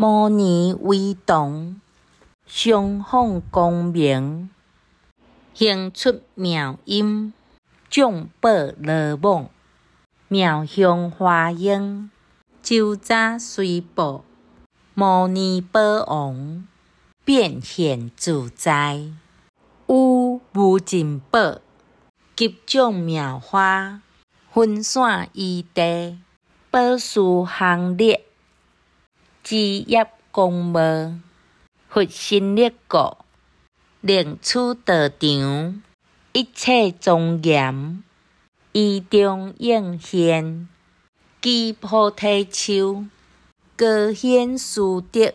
摩尼微动，相放光明，现出妙音，众宝罗网，妙香花影，周匝随报，摩尼宝王变现自在，有无尽宝，极众妙花，分散异地，宝树行列。知业公母，佛心立国，令处道场，一切庄严，依中应现，具菩提树，高显殊德。